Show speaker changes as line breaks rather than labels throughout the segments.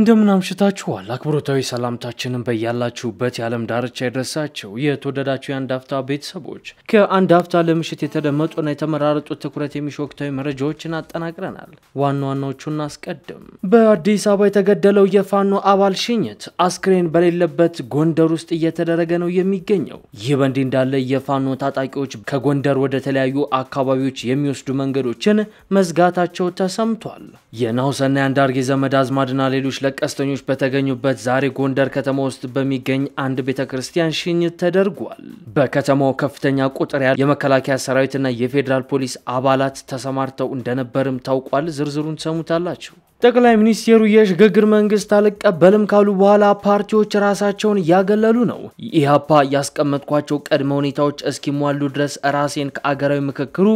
እንደምን አምሽታችኋል። አክብሮታዊ ሰላምታችንን በያላችሁበት የዓለም ዳርቻ የደረሳቸው የተወደዳችሁ የአንድ አፍታ ቤተሰቦች ከአንድ አፍታ ለምሽት የተደመጡና የተመራረጡ ትኩረት የሚሹ ወቅታዊ መረጃዎችን አጠናቅረናል። ዋና ዋናዎቹን እናስቀድም። በአዲስ አበባ የተገደለው የፋኖ አባል ሽኝት አስክሬን በሌለበት ጎንደር ውስጥ እየተደረገ ነው የሚገኘው። ይህ በእንዲህ እንዳለ የፋኖ ታጣቂዎች ከጎንደር ወደ ተለያዩ አካባቢዎች የሚወስዱ መንገዶችን መዝጋታቸው ተሰምቷል። የናሁሰና የአንዳርጌ ዘመድ አዝማድና ሌሎች ቀስተኞች በተገኙበት ዛሬ ጎንደር ከተማ ውስጥ በሚገኝ አንድ ቤተ ክርስቲያን ሽኝት ተደርጓል። በከተማው ከፍተኛ ቁጥር ያ የመከላከያ ሰራዊትና የፌዴራል ፖሊስ አባላት ተሰማርተው እንደነበርም ታውቋል። ዝርዝሩን ትሰሙታላችሁ። ጠቅላይ ሚኒስቴሩ የሽግግር መንግስት አልቀበልም ካሉ በኋላ ፓርቲዎች ራሳቸውን እያገለሉ ነው። ኢህአፓ ያስቀመጥኳቸው ቅድመ ሁኔታዎች እስኪሟሉ ድረስ ራሴን ከአገራዊ ምክክሩ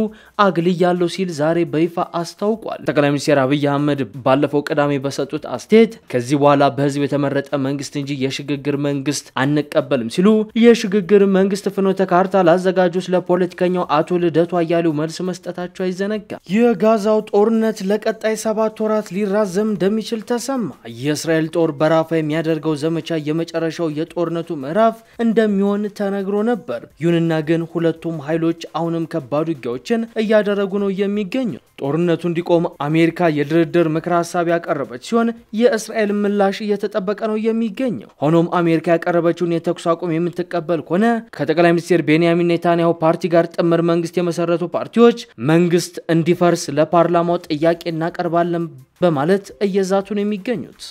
አግልያለሁ ሲል ዛሬ በይፋ አስታውቋል። ጠቅላይ ሚኒስቴር አብይ አህመድ ባለፈው ቅዳሜ በሰጡት አስተያየት ከዚህ በኋላ በህዝብ የተመረጠ መንግስት እንጂ የሽግግር መንግስት አንቀበልም ሲሉ የሽግግር መንግስት ፍኖተ ካርታ ላዘጋጁት ለፖለቲከኛው አቶ ልደቱ አያሌው መልስ መስጠታቸው አይዘነጋም። የጋዛው ጦርነት ለቀጣይ ሰባት ወራት ሊ ሊራዘም እንደሚችል ተሰማ። የእስራኤል ጦር በራፋ የሚያደርገው ዘመቻ የመጨረሻው የጦርነቱ ምዕራፍ እንደሚሆን ተነግሮ ነበር። ይሁንና ግን ሁለቱም ኃይሎች አሁንም ከባድ ውጊያዎችን እያደረጉ ነው የሚገኙ። ጦርነቱ እንዲቆም አሜሪካ የድርድር ምክር ሀሳብ ያቀረበች ሲሆን የእስራኤል ምላሽ እየተጠበቀ ነው የሚገኘው። ሆኖም አሜሪካ ያቀረበችውን የተኩስ አቁም የምትቀበል ከሆነ ከጠቅላይ ሚኒስትር ቤንያሚን ኔታንያሁ ፓርቲ ጋር ጥምር መንግስት የመሰረቱ ፓርቲዎች መንግስት እንዲፈርስ ለፓርላማው ጥያቄ እናቀርባለን በማለት እየዛቱ ነው የሚገኙት።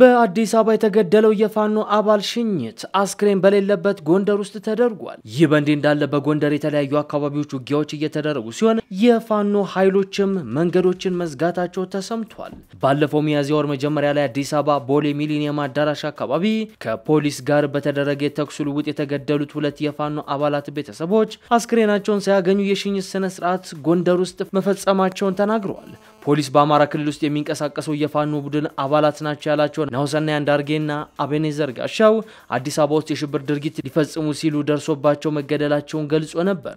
በአዲስ አበባ የተገደለው የፋኖ አባል ሽኝት አስክሬን በሌለበት ጎንደር ውስጥ ተደርጓል። ይህ በእንዲህ እንዳለ በጎንደር የተለያዩ አካባቢዎች ውጊያዎች እየተደረጉ ሲሆን የፋኖ ኃይሎችም መንገዶችን መዝጋታቸው ተሰምቷል። ባለፈው ሚያዝያ ወር መጀመሪያ ላይ አዲስ አበባ ቦሌ ሚሊኒየም አዳራሽ አካባቢ ከፖሊስ ጋር በተደረገ የተኩስ ልውውጥ የተገደሉት ሁለት የፋኖ አባላት ቤተሰቦች አስክሬናቸውን ሳያገኙ የሽኝት ስነ ስርዓት ጎንደር ውስጥ መፈጸማቸውን ተናግረዋል። ፖሊስ በአማራ ክልል ውስጥ የሚንቀሳቀሰው የፋኖ ቡድን አባላት ናቸው ያላቸውን ናሁሰና ያንዳርጌና አቤኔዘር ጋሻው አዲስ አበባ ውስጥ የሽብር ድርጊት ሊፈጽሙ ሲሉ ደርሶባቸው መገደላቸውን ገልጾ ነበር።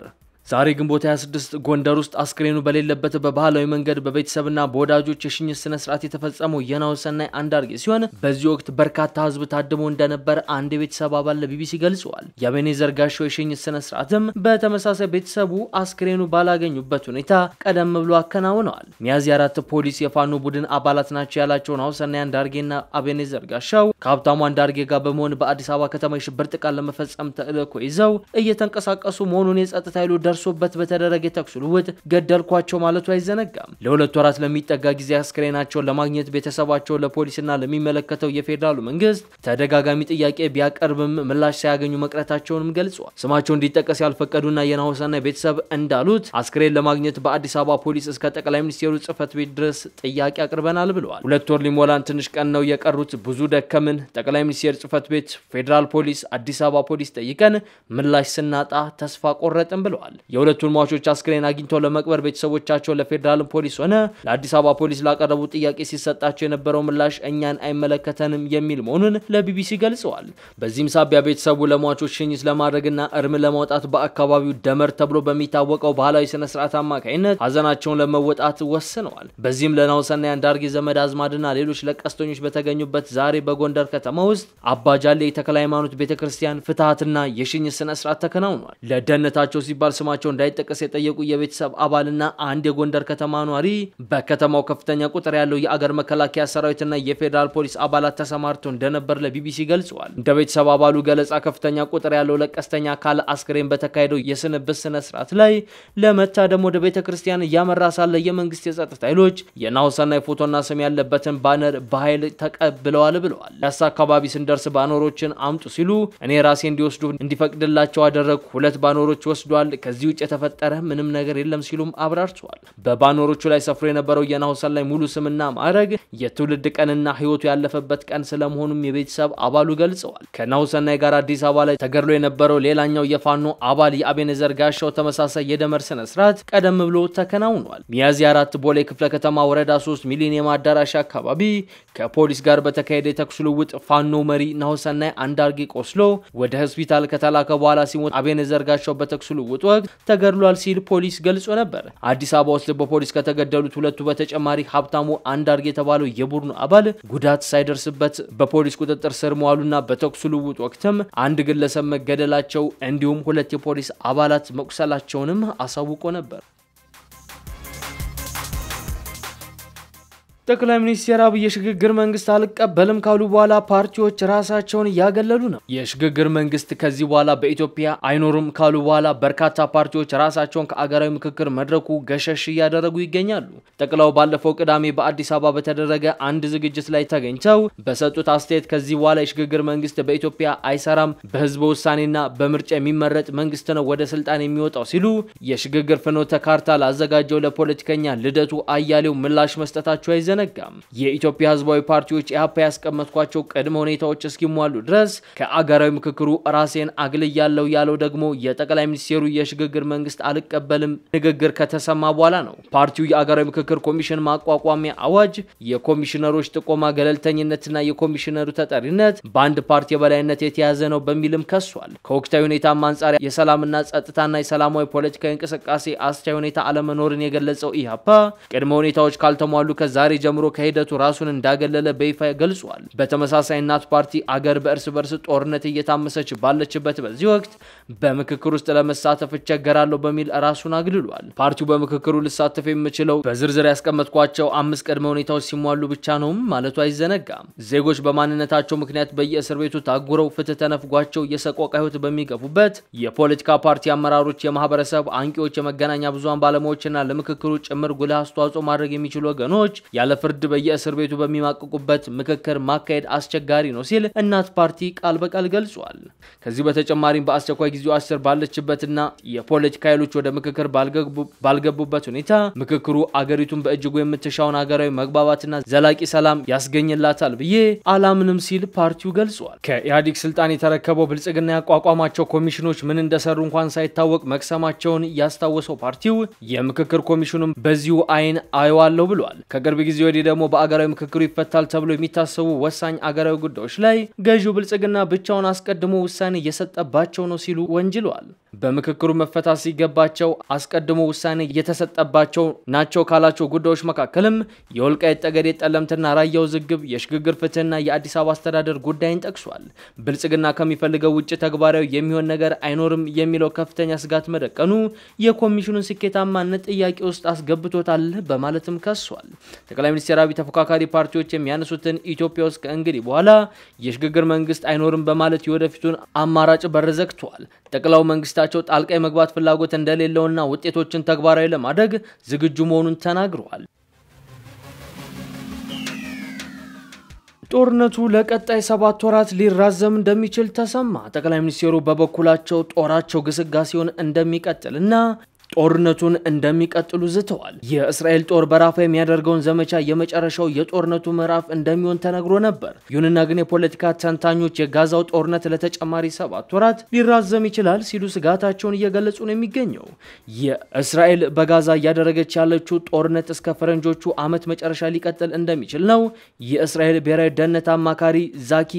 ዛሬ ግንቦት 26 ጎንደር ውስጥ አስክሬኑ በሌለበት በባህላዊ መንገድ በቤተሰብና በወዳጆች የሽኝት ስነ ስርዓት የተፈጸመው የናው ሰናይ አንዳርጌ ሲሆን በዚህ ወቅት በርካታ ህዝብ ታድሞ እንደነበር አንድ የቤተሰብ አባል ለቢቢሲ ገልጸዋል። የአቤኔዘር ጋሻው የሽኝት ስነ ስርዓትም በተመሳሳይ ቤተሰቡ አስክሬኑ ባላገኙበት ሁኔታ ቀደም ብሎ አከናውነዋል። ሚያዝያ አራት ፖሊስ የፋኖ ቡድን አባላት ናቸው ያላቸው ናው ሰናይ አንዳርጌና አቤኔዘር ጋሻው ከሀብታሙ አንዳርጌ ጋር በመሆን በአዲስ አበባ ከተማ የሽብር ጥቃት ለመፈጸም ተልዕኮ ይዘው እየተንቀሳቀሱ መሆኑን የጸጥታ ኃይሉ ደርሶበት በተደረገ የተኩስ ልውውጥ ገደልኳቸው ማለቱ አይዘነጋም። ለሁለት ወራት ለሚጠጋ ጊዜ አስክሬናቸውን ለማግኘት ቤተሰባቸው ለፖሊስና ለሚመለከተው የፌዴራሉ መንግስት ተደጋጋሚ ጥያቄ ቢያቀርብም ምላሽ ሳያገኙ መቅረታቸውንም ገልጿል። ስማቸው እንዲጠቀስ ያልፈቀዱና የናሆሳና ቤተሰብ እንዳሉት አስክሬን ለማግኘት በአዲስ አበባ ፖሊስ እስከ ጠቅላይ ሚኒስቴሩ ጽህፈት ቤት ድረስ ጥያቄ አቅርበናል ብለዋል። ሁለት ወር ሊሞላን ትንሽ ቀን ነው የቀሩት፣ ብዙ ደከምን። ጠቅላይ ሚኒስቴር ጽህፈት ቤት፣ ፌዴራል ፖሊስ፣ አዲስ አበባ ፖሊስ ጠይቀን ምላሽ ስናጣ ተስፋ ቆረጥን ብለዋል። የሁለቱን ሟቾች አስክሬን አግኝተው ለመቅበር ቤተሰቦቻቸው ለፌዴራል ፖሊስ ሆነ ለአዲስ አበባ ፖሊስ ላቀረቡ ጥያቄ ሲሰጣቸው የነበረው ምላሽ እኛን አይመለከተንም የሚል መሆኑን ለቢቢሲ ገልጸዋል። በዚህም ሳቢያ ቤተሰቡ ለሟቾች ሽኝት ለማድረግና እርም ለማውጣት በአካባቢው ደመር ተብሎ በሚታወቀው ባህላዊ ስነስርዓት አማካኝነት ሀዘናቸውን ለመወጣት ወስነዋል። በዚህም ለናውሰና ያንዳርጌ ዘመድ አዝማድና ሌሎች ለቀስተኞች በተገኙበት ዛሬ በጎንደር ከተማ ውስጥ አባጃሌ የተክለ ሃይማኖት ቤተክርስቲያን ፍትሀትና የሽኝት ስነስርዓት ተከናውኗል። ለደህንነታቸው ሲባል ስማ ስማቸው እንዳይጠቀስ የጠየቁ የቤተሰብ አባልና አንድ የጎንደር ከተማ ኗሪ በከተማው ከፍተኛ ቁጥር ያለው የአገር መከላከያ ሰራዊትና የፌዴራል ፖሊስ አባላት ተሰማርተው እንደነበር ለቢቢሲ ገልጸዋል። እንደ ቤተሰብ አባሉ ገለጻ ከፍተኛ ቁጥር ያለው ለቀስተኛ አካል አስክሬን በተካሄደው የስንብት ስነ ስርዓት ላይ ለመታደም ወደ ቤተ ክርስቲያን እያመራ ሳለ የመንግስት የጸጥታ ኃይሎች የናሁሰና የፎቶና ስም ያለበትን ባነር በኃይል ተቀብለዋል ብለዋል። ያሳ አካባቢ ስንደርስ ባኖሮችን አምጡ ሲሉ እኔ ራሴ እንዲወስዱ እንዲፈቅድላቸው አደረግኩ። ሁለት ባኖሮች ወስዷል። ከዚህ ከዚህ ውጭ የተፈጠረ ምንም ነገር የለም ሲሉም አብራርተዋል። በባኖሮቹ ላይ ሰፍሮ የነበረው የና ላይ ሙሉ ስምና ማዕረግ፣ የትውልድ ቀንና ህይወቱ ያለፈበት ቀን ስለመሆኑም የቤተሰብ አባሉ ገልጸዋል። ከና ጋር አዲስ አበባ ላይ ተገድሎ የነበረው ሌላኛው የፋኖ አባል የአቤነዘር ጋሻው ተመሳሳይ የደመር ስነ ስርዓት ቀደም ብሎ ተከናውኗል። ሚያዝያ አራት ቦሌ ክፍለ ከተማ ወረዳ 3 ሚሊኒየም አዳራሽ አካባቢ ከፖሊስ ጋር በተካሄደ የተኩስ ልውውጥ ፋኖ መሪ ናሁሰናይ አንዳርጌ ቆስሎ ወደ ሆስፒታል ከተላከ በኋላ ሲሞት አቤነዘር ጋሻው በተኩስ ልውውጥ ወቅት ተገድሏል ሲል ፖሊስ ገልጾ ነበር። አዲስ አበባ ውስጥ በፖሊስ ከተገደሉት ሁለቱ በተጨማሪ ሀብታሙ አንዳርግ የተባለው የቡድኑ አባል ጉዳት ሳይደርስበት በፖሊስ ቁጥጥር ስር መዋሉና በተኩስ ልውውጥ ወቅትም አንድ ግለሰብ መገደላቸው እንዲሁም ሁለት የፖሊስ አባላት መቁሰላቸውንም አሳውቆ ነበር። ጠቅላይ ሚኒስትር አብይ የሽግግር መንግስት አልቀበልም ካሉ በኋላ ፓርቲዎች ራሳቸውን እያገለሉ ነው። የሽግግር መንግስት ከዚህ በኋላ በኢትዮጵያ አይኖርም ካሉ በኋላ በርካታ ፓርቲዎች ራሳቸውን ከአገራዊ ምክክር መድረኩ ገሸሽ እያደረጉ ይገኛሉ። ጠቅላው ባለፈው ቅዳሜ በአዲስ አበባ በተደረገ አንድ ዝግጅት ላይ ተገኝተው በሰጡት አስተያየት ከዚህ በኋላ የሽግግር መንግስት በኢትዮጵያ አይሰራም፣ በህዝበ ውሳኔና በምርጫ የሚመረጥ መንግስት ነው ወደ ስልጣን የሚወጣው ሲሉ የሽግግር ፍኖተ ካርታ ላዘጋጀው ለፖለቲከኛ ልደቱ አያሌው ምላሽ መስጠታቸው አይዘ አይዘነጋም። የኢትዮጵያ ህዝባዊ ፓርቲዎች ኢህአፓ ያስቀመጥኳቸው ቅድመ ሁኔታዎች እስኪሟሉ ድረስ ከአገራዊ ምክክሩ ራሴን አግልያለሁ ያለው ደግሞ የጠቅላይ ሚኒስትሩ የሽግግር መንግስት አልቀበልም ንግግር ከተሰማ በኋላ ነው። ፓርቲው የአገራዊ ምክክር ኮሚሽን ማቋቋሚያ አዋጅ፣ የኮሚሽነሮች ጥቆማ ገለልተኝነትና የኮሚሽነሩ ተጠሪነት በአንድ ፓርቲ የበላይነት የተያዘ ነው በሚልም ከሷል። ከወቅታዊ ሁኔታም አንጻር የሰላምና ጸጥታና የሰላማዊ ፖለቲካዊ እንቅስቃሴ አስቻይ ሁኔታ አለመኖርን የገለጸው ኢህአፓ ቅድመ ሁኔታዎች ካልተሟሉ ከዛሬ ጀምሮ ከሂደቱ ራሱን እንዳገለለ በይፋ ገልጿል። በተመሳሳይ እናት ፓርቲ አገር በእርስ በርስ ጦርነት እየታመሰች ባለችበት በዚህ ወቅት በምክክር ውስጥ ለመሳተፍ እቸገራለሁ በሚል ራሱን አግልሏል። ፓርቲው በምክክሩ ልሳተፍ የምችለው በዝርዝር ያስቀመጥኳቸው አምስት ቅድመ ሁኔታዎች ሲሟሉ ብቻ ነውም ማለቱ አይዘነጋም። ዜጎች በማንነታቸው ምክንያት በየእስር ቤቱ ታጉረው ፍትህ ተነፍጓቸው የሰቆቃ ህይወት በሚገቡበት የፖለቲካ ፓርቲ አመራሮች፣ የማህበረሰብ አንቂዎች፣ የመገናኛ ብዙሃን ባለሙያዎችና ለምክክሩ ጭምር ጉልህ አስተዋጽኦ ማድረግ የሚችሉ ወገኖች ያለ ፍርድ በየእስር ቤቱ በሚማቅቁበት ምክክር ማካሄድ አስቸጋሪ ነው ሲል እናት ፓርቲ ቃል በቃል ገልጿል። ከዚህ በተጨማሪም በአስቸኳይ ጊዜው አስር ባለችበትና የፖለቲካ ኃይሎች ወደ ምክክር ባልገቡበት ሁኔታ ምክክሩ አገሪቱን በእጅጉ የምትሻውን ሀገራዊ መግባባትና ዘላቂ ሰላም ያስገኝላታል ብዬ አላምንም ሲል ፓርቲው ገልጿል። ከኢህአዴግ ስልጣን የተረከበው ብልጽግና ያቋቋማቸው ኮሚሽኖች ምን እንደሰሩ እንኳን ሳይታወቅ መቅሰማቸውን ያስታወሰው ፓርቲው የምክክር ኮሚሽኑም በዚሁ አይን አየዋለሁ ብሏል። ከቅርብ ጊዜ ከዚህ ወዲህ ደግሞ በአገራዊ ምክክሩ ይፈታል ተብሎ የሚታሰቡ ወሳኝ አገራዊ ጉዳዮች ላይ ገዢው ብልጽግና ብቻውን አስቀድሞ ውሳኔ እየሰጠባቸው ነው ሲሉ ወንጅለዋል። በምክክሩ መፈታት ሲገባቸው አስቀድሞ ውሳኔ የተሰጠባቸው ናቸው ካላቸው ጉዳዮች መካከልም የወልቃይት ጠገዴ፣ ጠለምትና ራያ ውዝግብ፣ የሽግግር ፍትህና የአዲስ አበባ አስተዳደር ጉዳይን ጠቅሷል። ብልጽግና ከሚፈልገው ውጭ ተግባራዊ የሚሆን ነገር አይኖርም የሚለው ከፍተኛ ስጋት መደቀኑ የኮሚሽኑን ስኬታማነት ጥያቄ ውስጥ አስገብቶታል በማለትም ከሷል። ጠቅላይ ሚኒስትር አብይ ተፎካካሪ ፓርቲዎች የሚያነሱትን ኢትዮጵያ ውስጥ ከእንግዲህ በኋላ የሽግግር መንግስት አይኖርም በማለት የወደፊቱን አማራጭ በር ዘግቷል። ጠቅላው መንግስታቸው ጣልቃ የመግባት ፍላጎት እንደሌለውና ውጤቶችን ተግባራዊ ለማድረግ ዝግጁ መሆኑን ተናግረዋል። ጦርነቱ ለቀጣይ ሰባት ወራት ሊራዘም እንደሚችል ተሰማ። ጠቅላይ ሚኒስትሩ በበኩላቸው ጦራቸው ግስጋሴውን እንደሚቀጥልና ጦርነቱን እንደሚቀጥሉ ዝተዋል። የእስራኤል ጦር በራፋ የሚያደርገውን ዘመቻ የመጨረሻው የጦርነቱ ምዕራፍ እንደሚሆን ተነግሮ ነበር። ይሁንና ግን የፖለቲካ ተንታኞች የጋዛው ጦርነት ለተጨማሪ ሰባት ወራት ሊራዘም ይችላል ሲሉ ስጋታቸውን እየገለጹ ነው የሚገኘው። የእስራኤል በጋዛ እያደረገች ያለችው ጦርነት እስከ ፈረንጆቹ አመት መጨረሻ ሊቀጥል እንደሚችል ነው የእስራኤል ብሔራዊ ደህንነት አማካሪ ዛኪ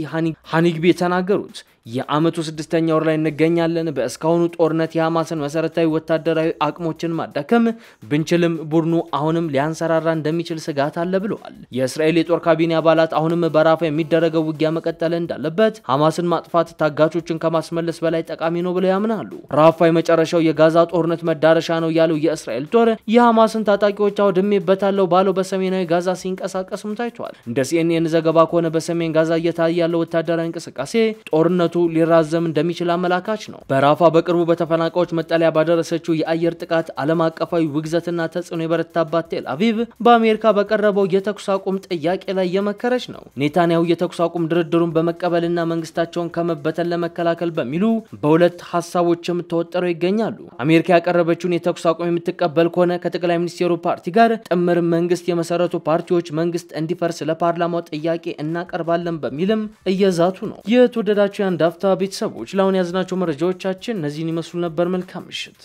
ሃኒግቢ የተናገሩት። የዓመቱ ስድስተኛ ወር ላይ እንገኛለን። በእስካሁኑ ጦርነት የሐማስን መሰረታዊ ወታደራዊ አቅሞችን ማዳከም ብንችልም ቡድኑ አሁንም ሊያንሰራራ እንደሚችል ስጋት አለ ብለዋል። የእስራኤል የጦር ካቢኔ አባላት አሁንም በራፋ የሚደረገው ውጊያ መቀጠል እንዳለበት፣ ሐማስን ማጥፋት ታጋቾችን ከማስመለስ በላይ ጠቃሚ ነው ብለው ያምናሉ። ራፋ የመጨረሻው የጋዛ ጦርነት መዳረሻ ነው ያለው የእስራኤል ጦር የሐማስን ታጣቂዎች አውድሜበታለሁ ባለው በሰሜናዊ ጋዛ ሲንቀሳቀስም ታይቷል። እንደ ሲኤንኤን ዘገባ ከሆነ በሰሜን ጋዛ እየታየ ያለው ወታደራዊ እንቅስቃሴ ጦርነቱ ጦርነቱ ሊራዘም እንደሚችል አመላካች ነው። በራፋ በቅርቡ በተፈናቃዮች መጠለያ ባደረሰችው የአየር ጥቃት ዓለም አቀፋዊ ውግዘትና ተጽዕኖ የበረታባት ቴል አቪቭ በአሜሪካ በቀረበው የተኩስ አቁም ጥያቄ ላይ እየመከረች ነው። ኔታንያሁ የተኩስ አቁም ድርድሩን በመቀበልና መንግስታቸውን ከመበተን ለመከላከል በሚሉ በሁለት ሀሳቦችም ተወጥረው ይገኛሉ። አሜሪካ ያቀረበችውን የተኩስ አቁም የምትቀበል ከሆነ ከጠቅላይ ሚኒስቴሩ ፓርቲ ጋር ጥምር መንግስት የመሰረቱ ፓርቲዎች መንግስት እንዲፈርስ ለፓርላማው ጥያቄ እናቀርባለን በሚልም እየዛቱ ነው። የተወደዳችሁ ዳፍታ ቤተሰቦች ለአሁን ያዝናቸው መረጃዎቻችን እነዚህን ይመስሉ ነበር። መልካም ምሽት።